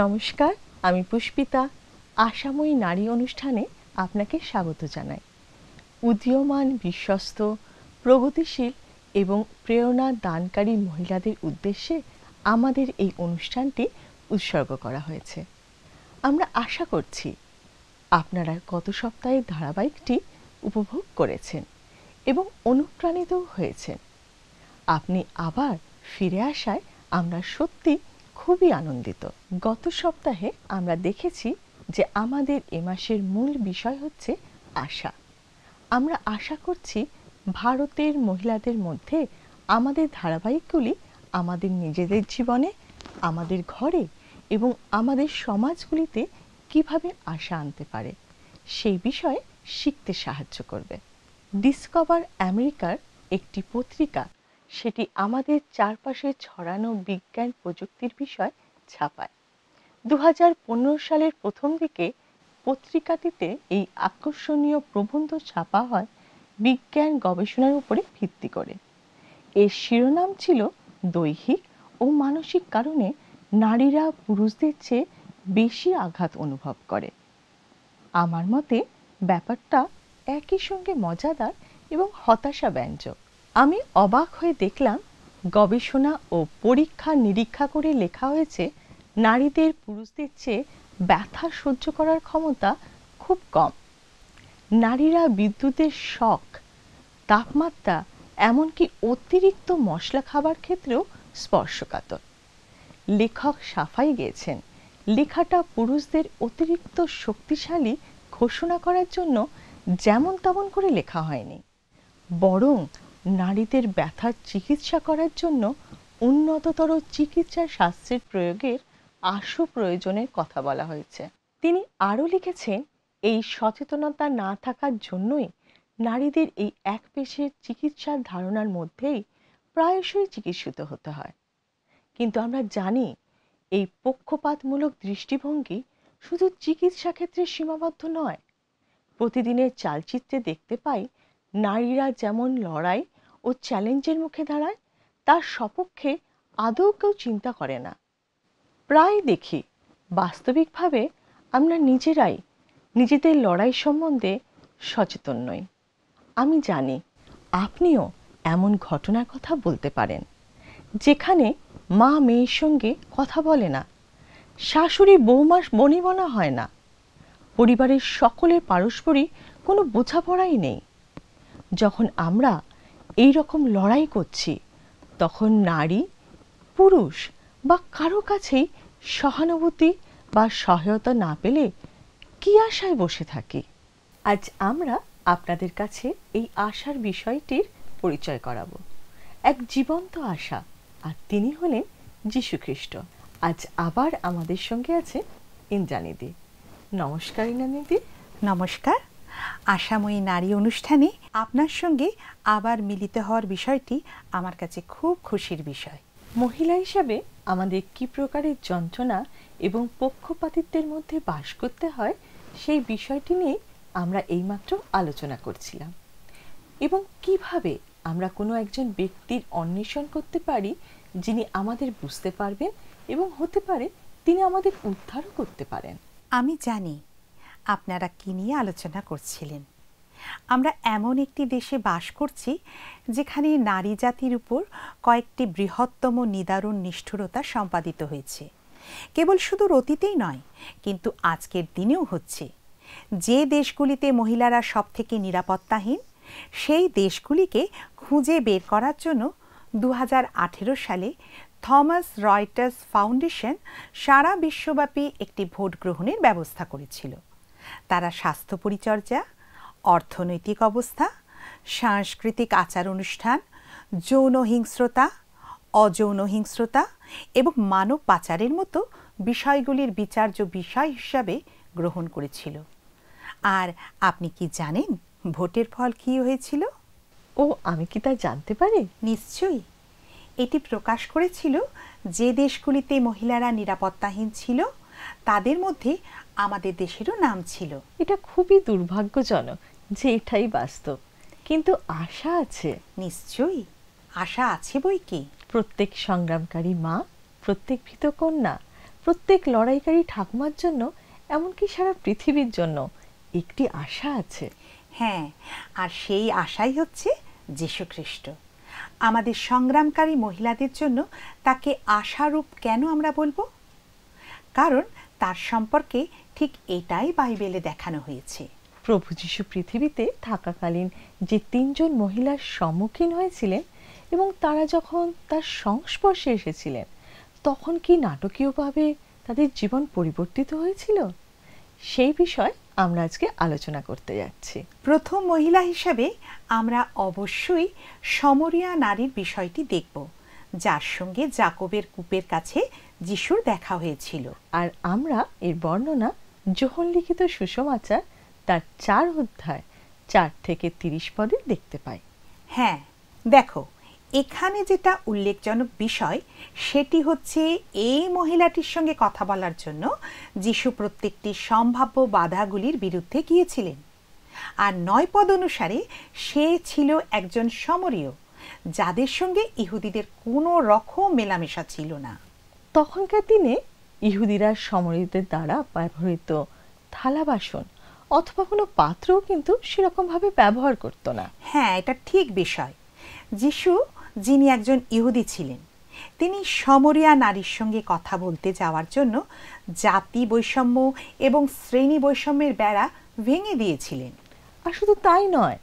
নমস্কার আমি পুষ্পিতা আসাময়ী নারী অনুষ্ঠানে আপনাকে স্বাগত জানাই উদীয়মান বিশ্বস্ত প্রগতিশীল এবং প্রেরণা দানকারী মহিলাদের উদ্দেশ্যে আমাদের এই অনুষ্ঠানটি উৎসর্গ করা হয়েছে আমরা আশা করছি আপনারা গত সপ্তাহের ধারাবাহিকটি উপভোগ করেছেন এবং অনুপ্রাণিত হয়েছেন আপনি আবার ফিরে আসায় আমরা সত্যি খুবই আনন্দিত গত সপ্তাহে আমরা দেখেছি যে আমাদের এ মাসের মূল বিষয় হচ্ছে আশা আমরা আশা করছি ভারতের মহিলাদের মধ্যে আমাদের ধারাবাহিকগুলি আমাদের নিজেদের জীবনে আমাদের ঘরে এবং আমাদের সমাজগুলিতে কিভাবে আশা আনতে পারে সেই বিষয়ে শিখতে সাহায্য করবে ডিসকভার আমেরিকার একটি পত্রিকা সেটি আমাদের চারপাশে ছড়ানো বিজ্ঞান প্রযুক্তির বিষয় ছাপায় দু সালের প্রথম দিকে পত্রিকাটিতে এই আকর্ষণীয় প্রবন্ধ ছাপা হয় বিজ্ঞান গবেষণার উপরে ভিত্তি করে এর শিরোনাম ছিল দৈহিক ও মানসিক কারণে নারীরা পুরুষদের চেয়ে বেশি আঘাত অনুভব করে আমার মতে ব্যাপারটা একই সঙ্গে মজাদার এবং হতাশা ব্যঞ্জক আমি অবাক হয়ে দেখলাম গবেষণা ও পরীক্ষা নিরীক্ষা করে লেখা হয়েছে নারীদের পুরুষদের চেয়ে ব্যথা সহ্য করার ক্ষমতা খুব কম নারীরা বিদ্যুতের শখ তাপমাত্রা এমনকি অতিরিক্ত মশলা খাবার ক্ষেত্রেও স্পর্শকাতর লেখক সাফাই গিয়েছেন লেখাটা পুরুষদের অতিরিক্ত শক্তিশালী ঘোষণা করার জন্য যেমন তেমন করে লেখা হয়নি বরং নারীদের ব্যথার চিকিৎসা করার জন্য উন্নততর চিকিৎসা শাস্ত্রের প্রয়োগের আশু প্রয়োজনের কথা বলা হয়েছে তিনি আরও লিখেছেন এই সচেতনতা না থাকার জন্যই নারীদের এই এক পেশের চিকিৎসার ধারণার মধ্যেই প্রায়শই চিকিৎসিত হতে হয় কিন্তু আমরা জানি এই পক্ষপাতমূলক দৃষ্টিভঙ্গি শুধু চিকিৎসা ক্ষেত্রে সীমাবদ্ধ নয় প্রতিদিনের চালচিত্রে দেখতে পাই নারীরা যেমন লড়াই ও চ্যালেঞ্জের মুখে দাঁড়ায় তার সপক্ষে আদৌ কেউ চিন্তা করে না প্রায় দেখি বাস্তবিকভাবে আমরা নিজেরাই নিজেদের লড়াই সম্বন্ধে সচেতন নই আমি জানি আপনিও এমন ঘটনার কথা বলতে পারেন যেখানে মা মেয়ের সঙ্গে কথা বলে না শাশুড়ি বৌমাস বনা হয় না পরিবারের সকলের পারস্পরিক কোনো বোঝাপড়াই নেই যখন আমরা এই রকম লড়াই করছি তখন নারী পুরুষ বা কারো কাছেই সহানুভূতি বা সহায়তা না পেলে কি আশায় বসে থাকি আজ আমরা আপনাদের কাছে এই আশার বিষয়টির পরিচয় করাব এক জীবন্ত আশা আর তিনি হলেন যীশুখ্রিস্ট আজ আবার আমাদের সঙ্গে আছে ইন্দ্রানিদি নমস্কার ইন্দ্রানিদি নমস্কার আশাময়ী নারী অনুষ্ঠানে আপনার সঙ্গে আবার মিলিত হওয়ার বিষয়টি আমার কাছে খুব খুশির বিষয় মহিলা হিসাবে আমাদের কি প্রকারের যন্ত্রণা এবং পক্ষপাতিত্বের মধ্যে বাস করতে হয় সেই বিষয়টি নিয়ে আমরা এইমাত্র আলোচনা করছিলাম এবং কিভাবে আমরা কোনো একজন ব্যক্তির অন্বেষণ করতে পারি যিনি আমাদের বুঝতে পারবেন এবং হতে পারে তিনি আমাদের উদ্ধারও করতে পারেন আমি জানি আপনারা কী নিয়ে আলোচনা করছিলেন আমরা এমন একটি দেশে বাস করছি যেখানে নারী জাতির উপর কয়েকটি বৃহত্তম নিদারুণ নিষ্ঠুরতা সম্পাদিত হয়েছে কেবল শুধু অতীতেই নয় কিন্তু আজকের দিনেও হচ্ছে যে দেশগুলিতে মহিলারা সব থেকে নিরাপত্তাহীন সেই দেশগুলিকে খুঁজে বের করার জন্য দু সালে থমাস রয়টার্স ফাউন্ডেশন সারা বিশ্বব্যাপী একটি ভোট গ্রহণের ব্যবস্থা করেছিল তারা স্বাস্থ্য পরিচর্যা অর্থনৈতিক অবস্থা সাংস্কৃতিক আচার অনুষ্ঠান যৌন হিংস্রতা অযৌন হিংস্রতা এবং মানব পাচারের মতো বিষয়গুলির বিচার্য বিষয় হিসাবে গ্রহণ করেছিল আর আপনি কি জানেন ভোটের ফল কী হয়েছিল ও আমি কি তা জানতে পারি নিশ্চয়ই এটি প্রকাশ করেছিল যে দেশগুলিতে মহিলারা নিরাপত্তাহীন ছিল তাদের মধ্যে আমাদের দেশেরও নাম ছিল এটা খুবই দুর্ভাগ্যজনক যে এটাই বাস্তব কিন্তু আশা আছে নিশ্চয়ই আশা আছে বই কি প্রত্যেক সংগ্রামকারী মা প্রত্যেক ভীত কন্যা প্রত্যেক লড়াইকারী ঠাকুমার জন্য এমনকি সারা পৃথিবীর জন্য একটি আশা আছে হ্যাঁ আর সেই আশাই হচ্ছে যীশুখ্রিস্ট আমাদের সংগ্রামকারী মহিলাদের জন্য তাকে আশারূপ কেন আমরা বলবো কারণ তার সম্পর্কে ঠিক এটাই বাইবেলে দেখানো হয়েছে প্রভু যীশু পৃথিবীতে থাকাকালীন যে তিনজন মহিলার সম্মুখীন হয়েছিলেন এবং তারা যখন তার সংস্পর্শে এসেছিলেন তখন কি নাটকীয়ভাবে তাদের জীবন পরিবর্তিত হয়েছিল সেই বিষয় আমরা আজকে আলোচনা করতে যাচ্ছি প্রথম মহিলা হিসাবে আমরা অবশ্যই সমরিয়া নারীর বিষয়টি দেখব যার সঙ্গে জাকবের কূপের কাছে যিশুর দেখা হয়েছিল আর আমরা এর বর্ণনা জোহর লিখিত সুষমাচার তার চার অধ্যায় চার থেকে তিরিশ পদে দেখতে পাই হ্যাঁ দেখো এখানে যেটা উল্লেখজনক বিষয় সেটি হচ্ছে এই মহিলাটির সঙ্গে কথা বলার জন্য যিশু প্রত্যেকটি সম্ভাব্য বাধাগুলির বিরুদ্ধে গিয়েছিলেন আর নয় পদ অনুসারে সে ছিল একজন সমরীয় যাদের সঙ্গে ইহুদিদের কোনো রকম মেলামেশা ছিল না তখনকার দিনে ইহুদিরা সমরিতদের দ্বারা ব্যবহৃত থালা বাসন অথবা কোনো পাত্রও কিন্তু সেরকমভাবে ব্যবহার করতো না হ্যাঁ এটা ঠিক বিষয় যিশু যিনি একজন ইহুদি ছিলেন তিনি সমরিয়া নারীর সঙ্গে কথা বলতে যাওয়ার জন্য জাতি বৈষম্য এবং শ্রেণী বৈষম্যের বেড়া ভেঙে দিয়েছিলেন আর শুধু তাই নয়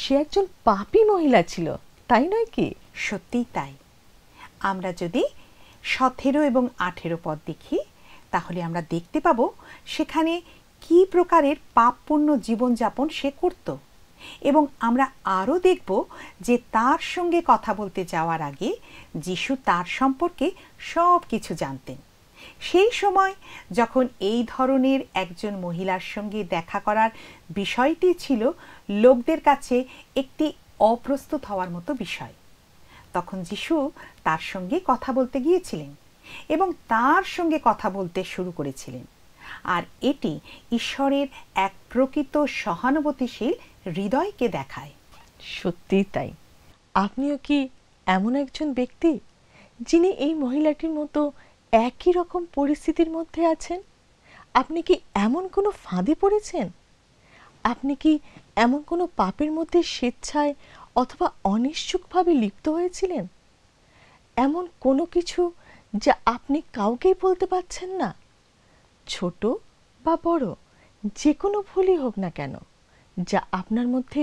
সে একজন পাপী মহিলা ছিল তাই নয় কি সত্যি তাই আমরা যদি সতেরো এবং আঠেরো পদ দেখি তাহলে আমরা দেখতে পাবো সেখানে কি প্রকারের পাপপূর্ণ জীবনযাপন সে করত এবং আমরা আরও দেখব যে তার সঙ্গে কথা বলতে যাওয়ার আগে যিশু তার সম্পর্কে সব কিছু জানতেন সেই সময় যখন এই ধরনের একজন মহিলার সঙ্গে দেখা করার বিষয়টি ছিল লোকদের কাছে একটি অপ্রস্তুত হওয়ার মতো বিষয় তখন যিশু তার সঙ্গে কথা বলতে গিয়েছিলেন এবং তার সঙ্গে কথা বলতে শুরু করেছিলেন আর এটি ঈশ্বরের এক প্রকৃত সহানুভূতিশীল হৃদয়কে দেখায় সত্যিই তাই আপনিও কি এমন একজন ব্যক্তি যিনি এই মহিলাটির মতো একই রকম পরিস্থিতির মধ্যে আছেন আপনি কি এমন কোনো ফাঁদে পড়েছেন আপনি কি এমন কোনো পাপের মধ্যে স্বেচ্ছায় অথবা অনিচ্ছুকভাবে লিপ্ত হয়েছিলেন এমন কোনো কিছু যা আপনি কাউকেই বলতে পারছেন না ছোট বা বড় যে কোনো ভুলই হোক না কেন যা আপনার মধ্যে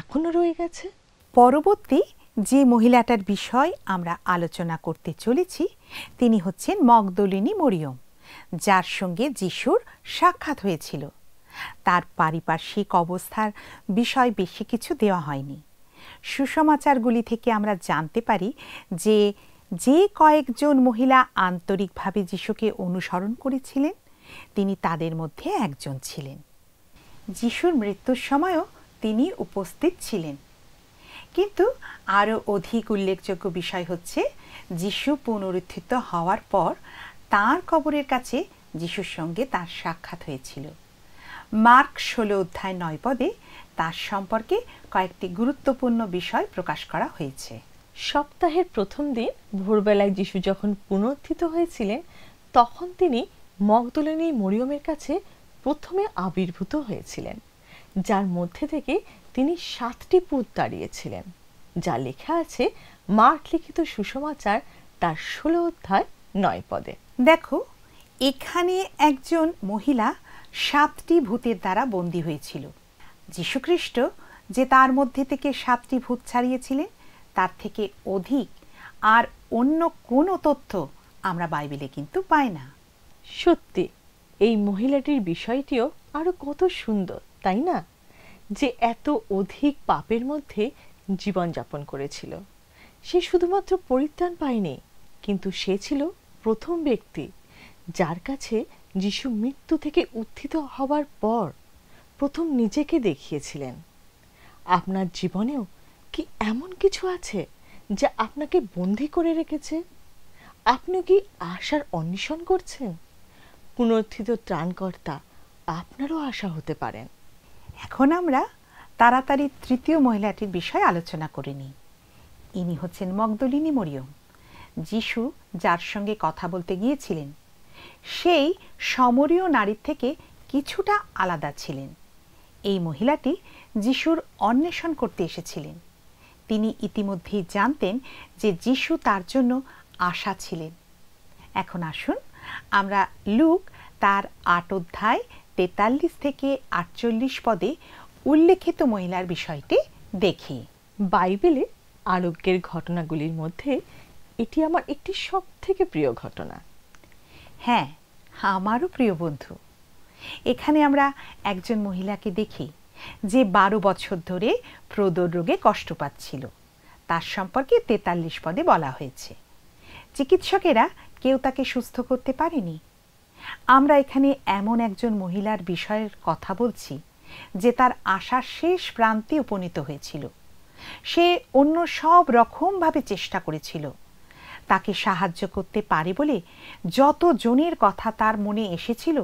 এখনও রয়ে গেছে পরবর্তী যে মহিলাটার বিষয় আমরা আলোচনা করতে চলেছি তিনি হচ্ছেন মগদলিনী মরিয়ম যার সঙ্গে যিশুর সাক্ষাৎ হয়েছিল তার পারিপার্শ্বিক অবস্থার বিষয় বেশি কিছু দেওয়া হয়নি সুসমাচারগুলি থেকে আমরা জানতে পারি যে যে কয়েকজন মহিলা আন্তরিকভাবে যিশুকে অনুসরণ করেছিলেন তিনি তাদের মধ্যে একজন ছিলেন যিশুর মৃত্যুর সময়ও তিনি উপস্থিত ছিলেন কিন্তু আরও অধিক উল্লেখযোগ্য বিষয় হচ্ছে যিশু পুনরুত্থিত হওয়ার পর তার কবরের কাছে যিশুর সঙ্গে তার সাক্ষাৎ হয়েছিল মার্ক ষোলো অধ্যায় নয় পদে তার সম্পর্কে কয়েকটি গুরুত্বপূর্ণ বিষয় প্রকাশ করা হয়েছে সপ্তাহের প্রথম দিন ভোরবেলায় যিশু যখন পুনরুত্থিত হয়েছিলেন তখন তিনি মগদলিনী মরিয়মের কাছে প্রথমে আবির্ভূত হয়েছিলেন যার মধ্যে থেকে তিনি সাতটি পুত দাঁড়িয়েছিলেন যা লেখা আছে মার্ক লিখিত সুষমাচার তার ষোলো অধ্যায় নয় পদে দেখো এখানে একজন মহিলা সাতটি ভূতের দ্বারা বন্দী হয়েছিল যীশুখ্রিস্ট যে তার মধ্যে থেকে সাতটি ভূত ছাড়িয়েছিলেন তার থেকে অধিক আর অন্য কোনো তথ্য আমরা বাইবেলে কিন্তু পাই না সত্যি এই মহিলাটির বিষয়টিও আরও কত সুন্দর তাই না যে এত অধিক পাপের মধ্যে জীবনযাপন করেছিল সে শুধুমাত্র পরিত্রাণ পায়নি কিন্তু সে ছিল প্রথম ব্যক্তি যার কাছে যিশু মৃত্যু থেকে উত্থিত হবার পর প্রথম নিজেকে দেখিয়েছিলেন আপনার জীবনেও কি এমন কিছু আছে যা আপনাকে বন্দি করে রেখেছে আপনি কি আশার অন্বেষণ করছেন পুনর্থিত ত্রাণকর্তা আপনারও আশা হতে পারেন এখন আমরা তাড়াতাড়ি তৃতীয় মহিলাটির বিষয়ে আলোচনা করে নিই ইনি হচ্ছেন মগদলিনী মরিয়ম যিশু যার সঙ্গে কথা বলতে গিয়েছিলেন সেই সমরীয় নারীর থেকে কিছুটা আলাদা ছিলেন এই মহিলাটি যিশুর অন্বেষণ করতে এসেছিলেন তিনি ইতিমধ্যেই জানতেন যে যিশু তার জন্য আশা ছিলেন এখন আসুন আমরা লুক তার আট অধ্যায় তেতাল্লিশ থেকে আটচল্লিশ পদে উল্লেখিত মহিলার বিষয়টি দেখি বাইবেলে আরোগ্যের ঘটনাগুলির মধ্যে এটি আমার একটি সব থেকে প্রিয় ঘটনা হ্যাঁ আমারও প্রিয় বন্ধু এখানে আমরা একজন মহিলাকে দেখি যে বারো বছর ধরে প্রদর রোগে কষ্ট পাচ্ছিল তার সম্পর্কে তেতাল্লিশ পদে বলা হয়েছে চিকিৎসকেরা কেউ তাকে সুস্থ করতে পারেনি আমরা এখানে এমন একজন মহিলার বিষয়ের কথা বলছি যে তার আশার শেষ প্রান্তে উপনীত হয়েছিল সে অন্য সব রকমভাবে চেষ্টা করেছিল তাকে সাহায্য করতে পারে বলে যত জনের কথা তার মনে এসেছিল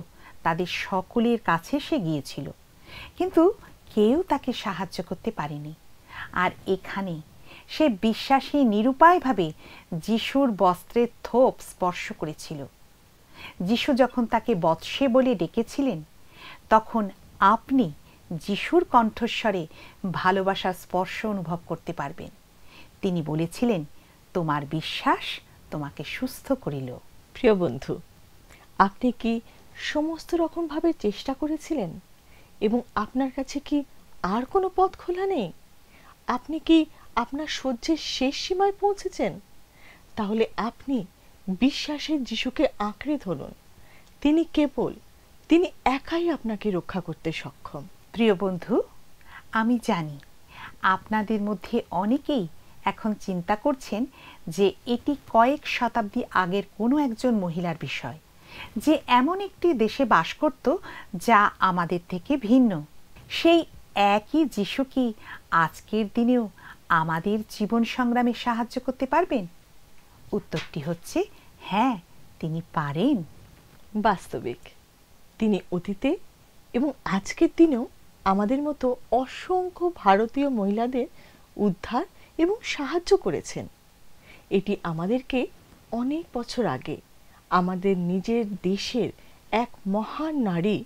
তাদের সকলের কাছে সে গিয়েছিল কিন্তু কেউ তাকে সাহায্য করতে পারেনি আর এখানে সে বিশ্বাসী নিরুপায়ভাবে যিশুর বস্ত্রের থোপ স্পর্শ করেছিল যিশু যখন তাকে বৎসে বলে ডেকেছিলেন তখন আপনি যিশুর কণ্ঠস্বরে ভালোবাসার স্পর্শ অনুভব করতে পারবেন তিনি বলেছিলেন তোমার বিশ্বাস তোমাকে সুস্থ করিল প্রিয় বন্ধু আপনি কি সমস্ত রকমভাবে চেষ্টা করেছিলেন এবং আপনার কাছে কি আর কোনো পথ খোলা নেই আপনি কি আপনার সহ্যের শেষ সীমায় পৌঁছেছেন তাহলে আপনি বিশ্বাসের যিশুকে আঁকড়ে ধরুন তিনি কেবল তিনি একাই আপনাকে রক্ষা করতে সক্ষম প্রিয় বন্ধু আমি জানি আপনাদের মধ্যে অনেকেই এখন চিন্তা করছেন যে এটি কয়েক শতাব্দী আগের কোনো একজন মহিলার বিষয় যে এমন একটি দেশে বাস করত যা আমাদের থেকে ভিন্ন সেই একই যিশু কি আজকের দিনেও আমাদের জীবন সংগ্রামে সাহায্য করতে পারবেন উত্তরটি হচ্ছে হ্যাঁ তিনি পারেন বাস্তবিক তিনি অতীতে এবং আজকের দিনেও আমাদের মতো অসংখ্য ভারতীয় মহিলাদের উদ্ধার এবং সাহায্য করেছেন এটি আমাদেরকে অনেক বছর আগে আমাদের নিজের দেশের এক মহান নারী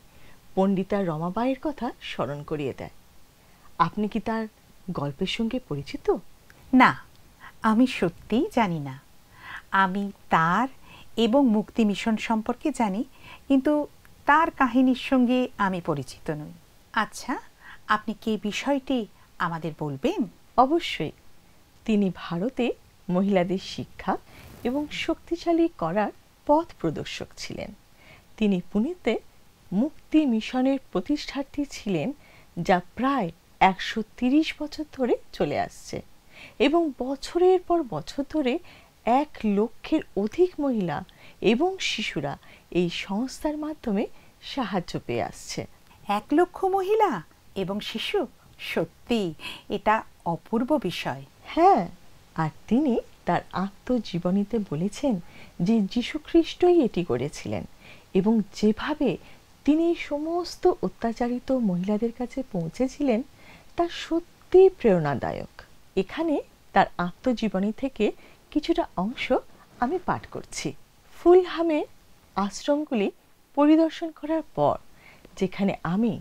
পণ্ডিতা রমাবাইয়ের কথা স্মরণ করিয়ে দেয় আপনি কি তার গল্পের সঙ্গে পরিচিত না আমি সত্যিই জানি না আমি তার এবং মুক্তি মিশন সম্পর্কে জানি কিন্তু তার কাহিনীর সঙ্গে আমি পরিচিত নই আচ্ছা আপনি কি বিষয়টি আমাদের বলবেন অবশ্যই তিনি ভারতে মহিলাদের শিক্ষা এবং শক্তিশালী করার পথ প্রদর্শক ছিলেন তিনি পুনেতে মুক্তি মিশনের প্রতিষ্ঠার্থী ছিলেন যা প্রায় একশো বছর ধরে চলে আসছে এবং বছরের পর বছর ধরে এক লক্ষের অধিক মহিলা এবং শিশুরা এই সংস্থার মাধ্যমে সাহায্য পেয়ে আসছে এক লক্ষ মহিলা এবং শিশু সত্যি এটা অপূর্ব বিষয় হ্যাঁ আর তিনি তার আত্মজীবনীতে বলেছেন যে যীশুখ্রিস্টই এটি করেছিলেন এবং যেভাবে তিনি সমস্ত অত্যাচারিত মহিলাদের কাছে পৌঁছেছিলেন তা সত্যিই প্রেরণাদায়ক এখানে তার আত্মজীবনী থেকে কিছুটা অংশ আমি পাঠ করছি ফুলহামে আশ্রমগুলি পরিদর্শন করার পর যেখানে আমি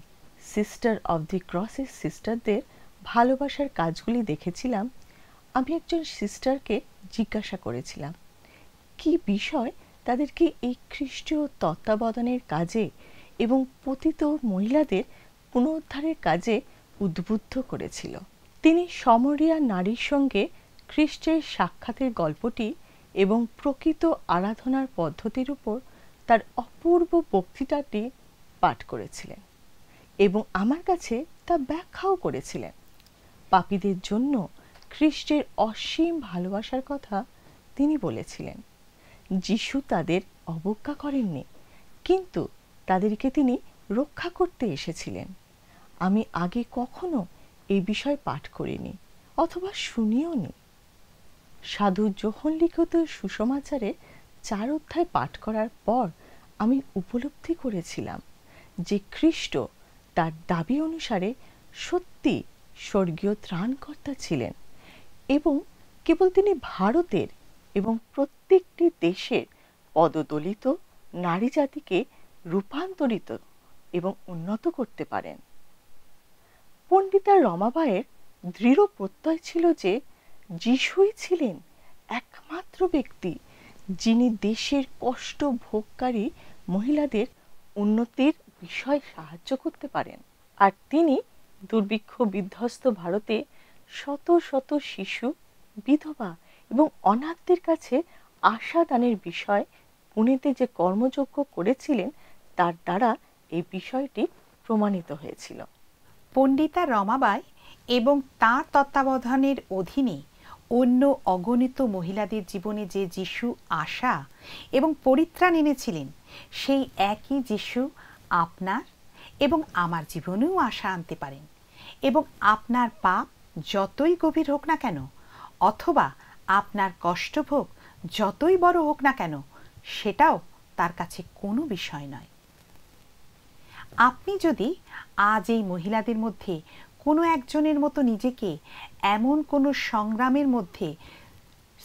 সিস্টার অব দি ক্রসের সিস্টারদের ভালোবাসার কাজগুলি দেখেছিলাম আমি একজন সিস্টারকে জিজ্ঞাসা করেছিলাম কি বিষয় তাদেরকে এই খ্রিস্টীয় তত্ত্বাবধানের কাজে এবং পতিত মহিলাদের পুনরুদ্ধারের কাজে উদ্বুদ্ধ করেছিল তিনি সমরিয়া নারীর সঙ্গে খ্রিস্টের সাক্ষাতের গল্পটি এবং প্রকৃত আরাধনার পদ্ধতির উপর তার অপূর্ব বক্তৃতাটি পাঠ করেছিলেন এবং আমার কাছে তা ব্যাখ্যাও করেছিলেন পাপীদের জন্য খ্রিস্টের অসীম ভালোবাসার কথা তিনি বলেছিলেন যিশু তাদের অবজ্ঞা করেননি কিন্তু তাদেরকে তিনি রক্ষা করতে এসেছিলেন আমি আগে কখনো এই বিষয় পাঠ করিনি অথবা শুনিও নি সাধু যোহন লিখিত সুসমাচারে চার অধ্যায় পাঠ করার পর আমি উপলব্ধি করেছিলাম যে খ্রিস্ট তার দাবি অনুসারে সত্যি স্বর্গীয় ত্রাণকর্তা ছিলেন এবং কেবল তিনি ভারতের এবং প্রত্যেকটি দেশের পদদলিত নারী জাতিকে রূপান্তরিত এবং উন্নত করতে পারেন পণ্ডিতা রমাবায়ের দৃঢ় প্রত্যয় ছিল যে যিশুই ছিলেন একমাত্র ব্যক্তি যিনি দেশের কষ্ট ভোগকারী মহিলাদের উন্নতির বিষয় সাহায্য করতে পারেন আর তিনি দুর্ভিক্ষ বিধ্বস্ত ভারতে শত শত শিশু বিধবা এবং অনাথদের কাছে আশা দানের বিষয় পুনেতে যে কর্মযজ্ঞ করেছিলেন তার দ্বারা এই বিষয়টি প্রমাণিত হয়েছিল পণ্ডিতা রমাবাই এবং তাঁর তত্ত্বাবধানের অধীনে অন্য অগণিত মহিলাদের জীবনে যে যিশু আশা এবং পরিত্রাণ এনেছিলেন সেই একই যিশু আপনার এবং আমার জীবনেও আশা আনতে পারেন এবং আপনার পাপ যতই গভীর হোক না কেন অথবা আপনার কষ্টভোগ যতই বড় হোক না কেন সেটাও তার কাছে কোনো বিষয় নয় আপনি যদি আজ এই মহিলাদের মধ্যে কোনো একজনের মতো নিজেকে এমন কোনো সংগ্রামের মধ্যে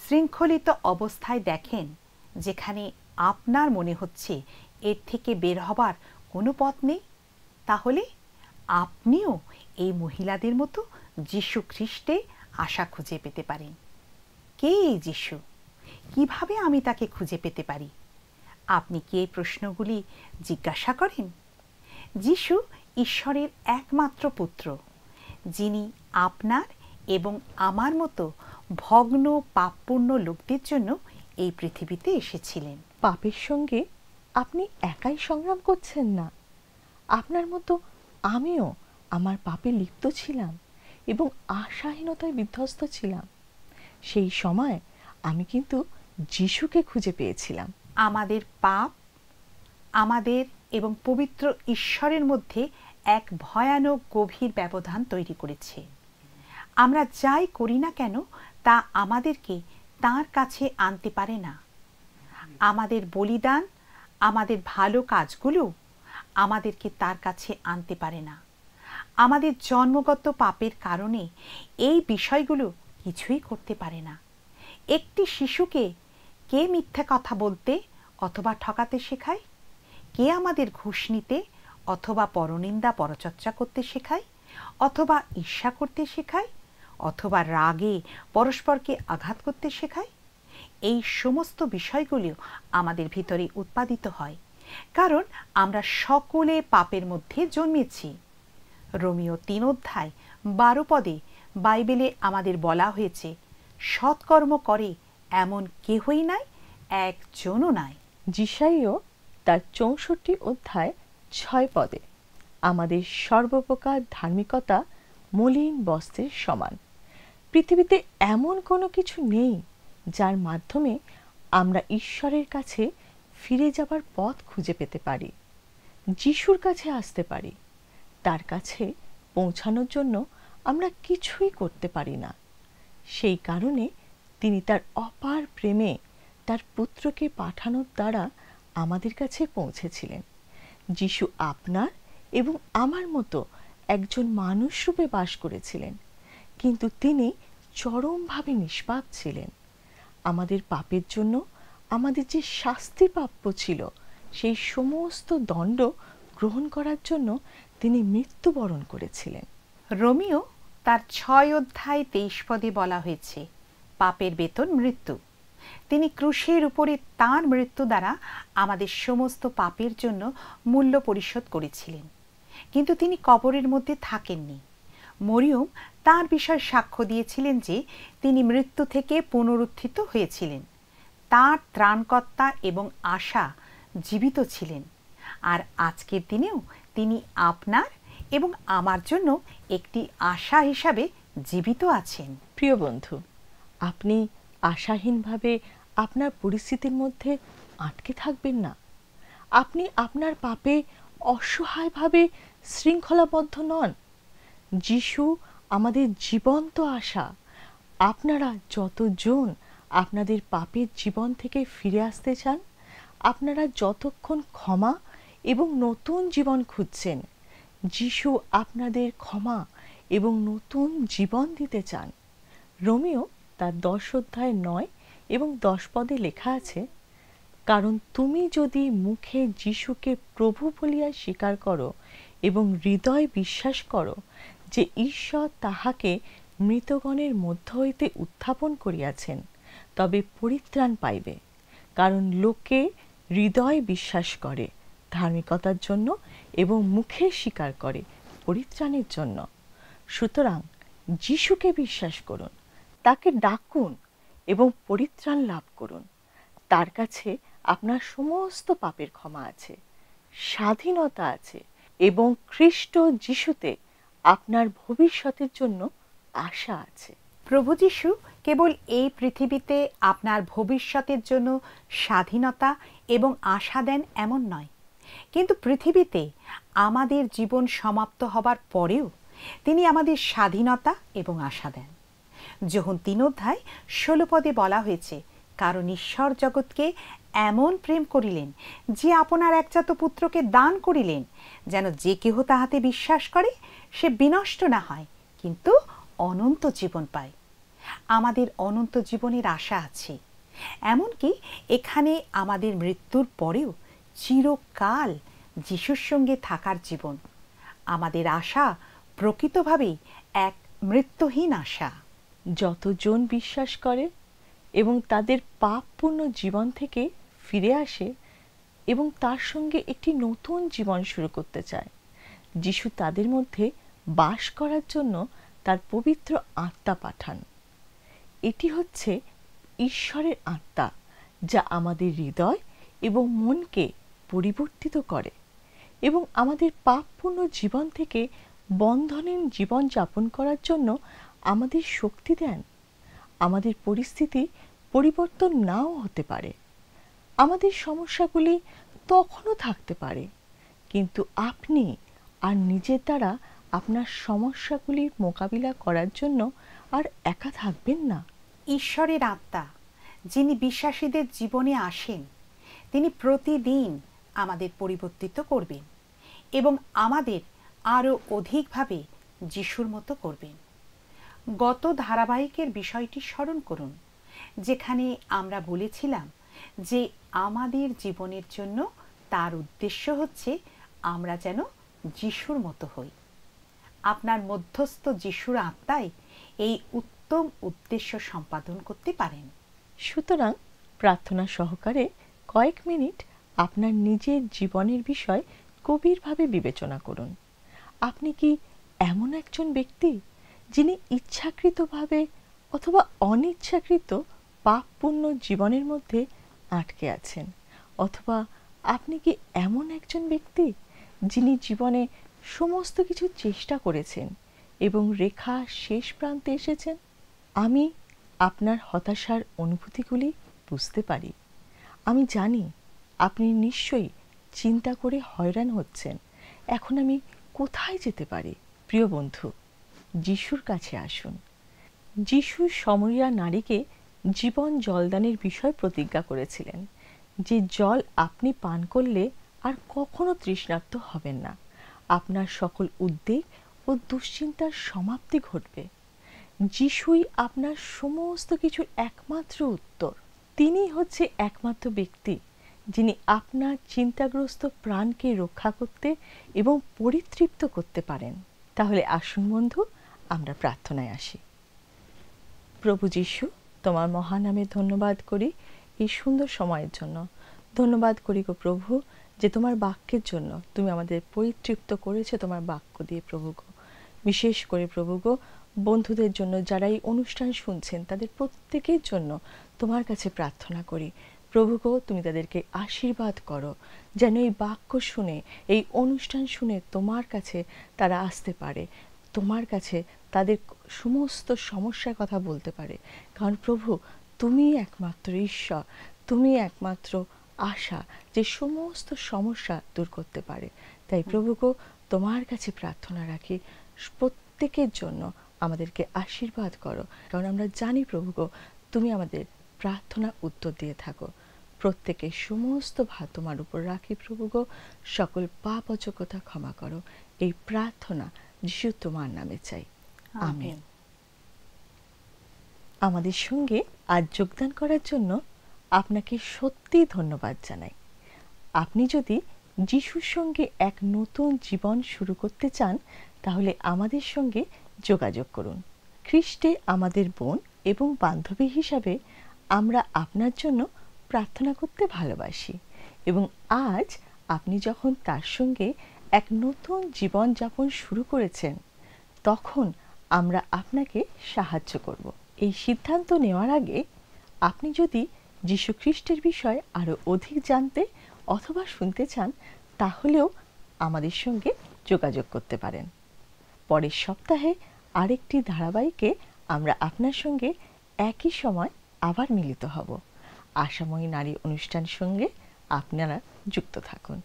শৃঙ্খলিত অবস্থায় দেখেন যেখানে আপনার মনে হচ্ছে এর থেকে বের হবার কোনো পথ নেই তাহলে আপনিও এই মহিলাদের মতো যিশু খ্রিস্টে আশা খুঁজে পেতে পারি কে এই যিশু কিভাবে আমি তাকে খুঁজে পেতে পারি আপনি কি এই প্রশ্নগুলি জিজ্ঞাসা করেন যিশু ঈশ্বরের একমাত্র পুত্র যিনি আপনার এবং আমার মতো ভগ্ন পাপপূর্ণ লোকদের জন্য এই পৃথিবীতে এসেছিলেন পাপের সঙ্গে আপনি একাই সংগ্রাম করছেন না আপনার মতো আমিও আমার পাপে লিপ্ত ছিলাম এবং আশাহীনতায় বিধ্বস্ত ছিলাম সেই সময় আমি কিন্তু যিশুকে খুঁজে পেয়েছিলাম আমাদের পাপ আমাদের এবং পবিত্র ঈশ্বরের মধ্যে এক ভয়ানক গভীর ব্যবধান তৈরি করেছে আমরা যাই করি না কেন তা আমাদেরকে তার কাছে আনতে পারে না আমাদের বলিদান আমাদের ভালো কাজগুলো আমাদেরকে তার কাছে আনতে পারে না আমাদের জন্মগত পাপের কারণে এই বিষয়গুলো কিছুই করতে পারে না একটি শিশুকে কে মিথ্যা কথা বলতে অথবা ঠকাতে শেখায় কে আমাদের ঘুষ নিতে অথবা পরনিন্দা পরচর্চা করতে শেখায় অথবা ঈর্ষা করতে শেখায় অথবা রাগে পরস্পরকে আঘাত করতে শেখায় এই সমস্ত বিষয়গুলিও আমাদের ভিতরে উৎপাদিত হয় কারণ আমরা সকলে পাপের মধ্যে জন্মেছি রোমিও তিন অধ্যায় বারো পদে বাইবেলে আমাদের বলা হয়েছে সৎকর্ম করে এমন কেহই নাই একজনও নাই জিসাইও তার চৌষট্টি অধ্যায় ছয় পদে আমাদের সর্বপ্রকার ধার্মিকতা মলিন বস্ত্রের সমান পৃথিবীতে এমন কোনো কিছু নেই যার মাধ্যমে আমরা ঈশ্বরের কাছে ফিরে যাবার পথ খুঁজে পেতে পারি যিশুর কাছে আসতে পারি তার কাছে পৌঁছানোর জন্য আমরা কিছুই করতে পারি না সেই কারণে তিনি তার অপার প্রেমে তার পুত্রকে পাঠানোর দ্বারা আমাদের কাছে পৌঁছেছিলেন যিশু আপনার এবং আমার মতো একজন মানুষ রূপে বাস করেছিলেন কিন্তু তিনি চরমভাবে নিষ্পাপ ছিলেন আমাদের পাপের জন্য আমাদের যে শাস্তি প্রাপ্য ছিল সেই সমস্ত দণ্ড গ্রহণ করার জন্য তিনি মৃত্যুবরণ করেছিলেন রোমিও তার ছয় অধ্যায় তেইশ পদে বলা হয়েছে পাপের বেতন মৃত্যু তিনি ক্রুশের উপরে তার মৃত্যু দ্বারা আমাদের সমস্ত পাপের জন্য মূল্য পরিশোধ করেছিলেন কিন্তু তিনি কবরের মধ্যে থাকেননি মরিয়ম তার বিষয় সাক্ষ্য দিয়েছিলেন যে তিনি মৃত্যু থেকে পুনরুত্থিত হয়েছিলেন তার ত্রাণকর্তা এবং আশা জীবিত ছিলেন আর আজকের দিনেও তিনি আপনার এবং আমার জন্য একটি আশা হিসাবে জীবিত আছেন প্রিয় বন্ধু আপনি আশাহীনভাবে আপনার পরিস্থিতির মধ্যে আটকে থাকবেন না আপনি আপনার পাপে অসহায়ভাবে শৃঙ্খলাবদ্ধ নন যিশু আমাদের জীবন্ত আশা আপনারা যতজন আপনাদের পাপের জীবন থেকে ফিরে আসতে চান আপনারা যতক্ষণ ক্ষমা এবং নতুন জীবন খুঁজছেন যিশু আপনাদের ক্ষমা এবং নতুন জীবন দিতে চান রোমিও তার দশ অধ্যায় নয় এবং দশ পদে লেখা আছে কারণ তুমি যদি মুখে যিশুকে প্রভু বলিয়া স্বীকার করো এবং হৃদয় বিশ্বাস করো যে ঈশ্বর তাহাকে মৃতগণের মধ্য হইতে উত্থাপন করিয়াছেন তবে পরিত্রাণ পাইবে কারণ লোকে হৃদয় বিশ্বাস করে ধার্মিকতার জন্য এবং মুখে স্বীকার করে পরিত্রাণের জন্য সুতরাং যিশুকে বিশ্বাস করুন তাকে ডাকুন এবং পরিত্রাণ লাভ করুন তার কাছে আপনার সমস্ত পাপের ক্ষমা আছে স্বাধীনতা আছে এবং খ্রিস্ট যিশুতে আপনার ভবিষ্যতের জন্য আশা আছে প্রভু যিশু কেবল এই পৃথিবীতে আপনার ভবিষ্যতের জন্য স্বাধীনতা এবং আশা দেন এমন নয় কিন্তু পৃথিবীতে আমাদের জীবন সমাপ্ত হবার পরেও তিনি আমাদের স্বাধীনতা এবং আশা দেন যখন তিন অধ্যায় ষোলো পদে বলা হয়েছে কারণ ঈশ্বর জগৎকে এমন প্রেম করিলেন যে আপনার একজাত পুত্রকে দান করিলেন যেন যে কেহ তাহাতে বিশ্বাস করে সে বিনষ্ট না হয় কিন্তু অনন্ত জীবন পায় আমাদের অনন্ত জীবনের আশা আছে এমনকি এখানে আমাদের মৃত্যুর পরেও চিরকাল যিশুর সঙ্গে থাকার জীবন আমাদের আশা প্রকৃতভাবেই এক মৃত্যুহীন আশা যতজন বিশ্বাস করে এবং তাদের পাপপূর্ণ জীবন থেকে ফিরে আসে এবং তার সঙ্গে একটি নতুন জীবন শুরু করতে চায় যিশু তাদের মধ্যে বাস করার জন্য তার পবিত্র আত্মা পাঠান এটি হচ্ছে ঈশ্বরের আত্মা যা আমাদের হৃদয় এবং মনকে পরিবর্তিত করে এবং আমাদের পাপপূর্ণ জীবন থেকে বন্ধনের জীবন যাপন করার জন্য আমাদের শক্তি দেন আমাদের পরিস্থিতি পরিবর্তন নাও হতে পারে আমাদের সমস্যাগুলি তখনও থাকতে পারে কিন্তু আপনি আর নিজের দ্বারা আপনার সমস্যাগুলির মোকাবিলা করার জন্য আর একা থাকবেন না ঈশ্বরের আত্মা যিনি বিশ্বাসীদের জীবনে আসেন তিনি প্রতিদিন আমাদের পরিবর্তিত করবেন এবং আমাদের আরও অধিকভাবে যিশুর মতো করবেন গত ধারাবাহিকের বিষয়টি স্মরণ করুন যেখানে আমরা বলেছিলাম যে আমাদের জীবনের জন্য তার উদ্দেশ্য হচ্ছে আমরা যেন যিশুর মতো হই আপনার মধ্যস্থ যিশুর আত্মায় এই উত্তম উদ্দেশ্য সম্পাদন করতে পারেন সুতরাং প্রার্থনা সহকারে কয়েক মিনিট আপনার নিজের জীবনের বিষয় গভীরভাবে বিবেচনা করুন আপনি কি এমন একজন ব্যক্তি যিনি ইচ্ছাকৃতভাবে অথবা অনিচ্ছাকৃত পাপপূর্ণ জীবনের মধ্যে আটকে আছেন অথবা আপনি কি এমন একজন ব্যক্তি যিনি জীবনে সমস্ত কিছু চেষ্টা করেছেন এবং রেখা শেষ প্রান্তে এসেছেন আমি আপনার হতাশার অনুভূতিগুলি বুঝতে পারি আমি জানি আপনি নিশ্চয়ই চিন্তা করে হয়রান হচ্ছেন এখন আমি কোথায় যেতে পারি প্রিয় বন্ধু যিশুর কাছে আসুন যিশু সমরিয়া নারীকে জীবন জলদানের বিষয় প্রতিজ্ঞা করেছিলেন যে জল আপনি পান করলে আর কখনো তৃষ্ণার্ত হবেন না আপনার সকল উদ্বেগ ও দুশ্চিন্তার সমাপ্তি ঘটবে যিশুই আপনার সমস্ত কিছুর একমাত্র উত্তর তিনি হচ্ছে একমাত্র ব্যক্তি যিনি আপনার চিন্তাগ্রস্ত প্রাণকে রক্ষা করতে এবং পরিতৃপ্ত করতে পারেন তাহলে আসুন বন্ধু আমরা প্রার্থনায় আসি প্রভু যিশু তোমার মহানামে ধন্যবাদ করি এই সুন্দর সময়ের জন্য ধন্যবাদ করি গো প্রভু যে তোমার বাক্যের জন্য তুমি আমাদের পরিতৃপ্ত করেছে তোমার বাক্য দিয়ে প্রভু গো বিশেষ করে প্রভু গো বন্ধুদের জন্য যারা এই অনুষ্ঠান শুনছেন তাদের প্রত্যেকের জন্য তোমার কাছে প্রার্থনা করি প্রভুকে তুমি তাদেরকে আশীর্বাদ করো যেন এই বাক্য শুনে এই অনুষ্ঠান শুনে তোমার কাছে তারা আসতে পারে তোমার কাছে তাদের সমস্ত সমস্যার কথা বলতে পারে কারণ প্রভু তুমি একমাত্র ঈশ্বর তুমি একমাত্র আশা যে সমস্ত সমস্যা দূর করতে পারে তাই প্রভুকে তোমার কাছে প্রার্থনা রাখি প্রত্যেকের জন্য আমাদেরকে আশীর্বাদ করো কারণ আমরা জানি প্রভুকে তুমি আমাদের প্রার্থনা উত্তর দিয়ে থাকো প্রত্যেকের সমস্ত ভাত তোমার উপর রাখি প্রভু গো সকল পাপ অযোগ্যতা ক্ষমা করো এই প্রার্থনা যিশু তোমার নামে চাই আমিন আমাদের সঙ্গে আজ যোগদান করার জন্য আপনাকে সত্যি ধন্যবাদ জানাই আপনি যদি যিশুর সঙ্গে এক নতুন জীবন শুরু করতে চান তাহলে আমাদের সঙ্গে যোগাযোগ করুন খ্রিস্টে আমাদের বোন এবং বান্ধবী হিসাবে আমরা আপনার জন্য প্রার্থনা করতে ভালোবাসি এবং আজ আপনি যখন তার সঙ্গে এক নতুন জীবনযাপন শুরু করেছেন তখন আমরা আপনাকে সাহায্য করব এই সিদ্ধান্ত নেওয়ার আগে আপনি যদি যীশু খ্রিস্টের বিষয়ে আরও অধিক জানতে অথবা শুনতে চান তাহলেও আমাদের সঙ্গে যোগাযোগ করতে পারেন পরের সপ্তাহে আরেকটি ধারাবাহিকে আমরা আপনার সঙ্গে একই সময় আবার মিলিত হব আশাময়ী নারী অনুষ্ঠান সঙ্গে আপনারা যুক্ত থাকুন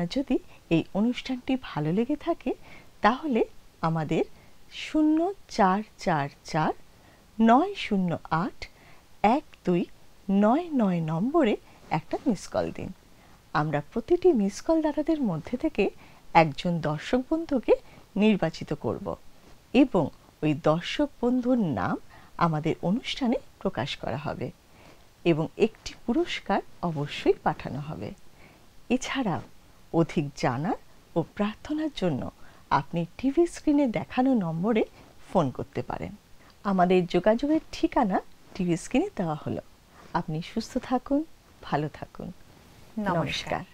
আপনার যদি এই অনুষ্ঠানটি ভালো লেগে থাকে তাহলে আমাদের শূন্য চার চার চার নয় শূন্য আট এক দুই নয় নয় নম্বরে একটা মিস কল দিন আমরা প্রতিটি মিস কল দাতাদের মধ্যে থেকে একজন দর্শক বন্ধুকে নির্বাচিত করব এবং ওই দর্শক বন্ধুর নাম আমাদের অনুষ্ঠানে প্রকাশ করা হবে এবং একটি পুরস্কার অবশ্যই পাঠানো হবে এছাড়াও অধিক জানার ও প্রার্থনার জন্য আপনি টিভি স্ক্রিনে দেখানো নম্বরে ফোন করতে পারেন আমাদের যোগাযোগের ঠিকানা টিভি স্ক্রিনে দেওয়া হলো আপনি সুস্থ থাকুন ভালো থাকুন নমস্কার